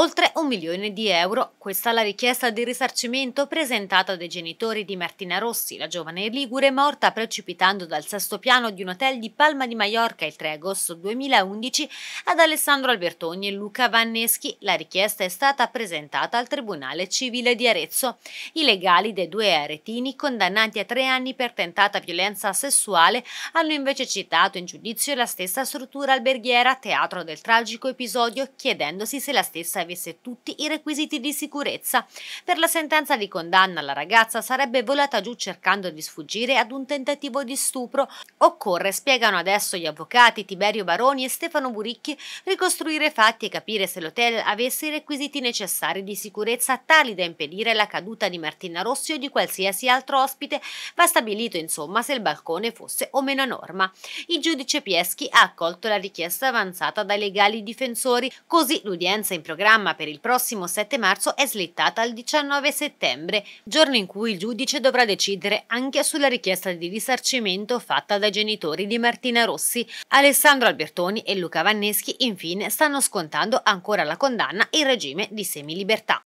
oltre un milione di euro. Questa è la richiesta di risarcimento presentata dai genitori di Martina Rossi, la giovane ligure morta precipitando dal sesto piano di un hotel di Palma di Maiorca il 3 agosto 2011 ad Alessandro Albertoni e Luca Vanneschi. La richiesta è stata presentata al Tribunale Civile di Arezzo. I legali dei due aretini, condannati a tre anni per tentata violenza sessuale, hanno invece citato in giudizio la stessa struttura alberghiera teatro del tragico episodio chiedendosi se la stessa avesse tutto tutti i requisiti di sicurezza. Per la sentenza di condanna la ragazza sarebbe volata giù cercando di sfuggire ad un tentativo di stupro. Occorre, spiegano adesso gli avvocati Tiberio Baroni e Stefano Buricchi, ricostruire fatti e capire se l'hotel avesse i requisiti necessari di sicurezza tali da impedire la caduta di Martina Rossi o di qualsiasi altro ospite. Va stabilito insomma se il balcone fosse o meno a norma. Il giudice Pieschi ha accolto la richiesta avanzata dai legali difensori, così l'udienza in programma per il il prossimo 7 marzo è slittata al 19 settembre, giorno in cui il giudice dovrà decidere anche sulla richiesta di risarcimento fatta dai genitori di Martina Rossi. Alessandro Albertoni e Luca Vanneschi infine stanno scontando ancora la condanna in regime di semilibertà.